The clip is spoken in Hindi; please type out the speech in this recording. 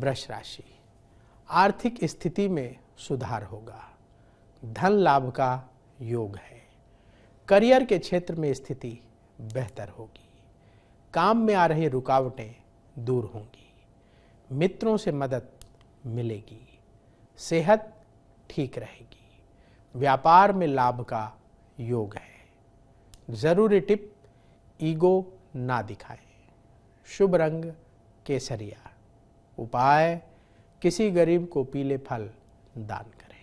वृष राशि आर्थिक स्थिति में सुधार होगा धन लाभ का योग है करियर के क्षेत्र में स्थिति बेहतर होगी काम में आ रही रुकावटें दूर होंगी मित्रों से मदद मिलेगी सेहत ठीक रहेगी व्यापार में लाभ का योग है ज़रूरी टिप ईगो ना दिखाएं शुभ रंग केसरिया उपाय किसी गरीब को पीले फल दान करें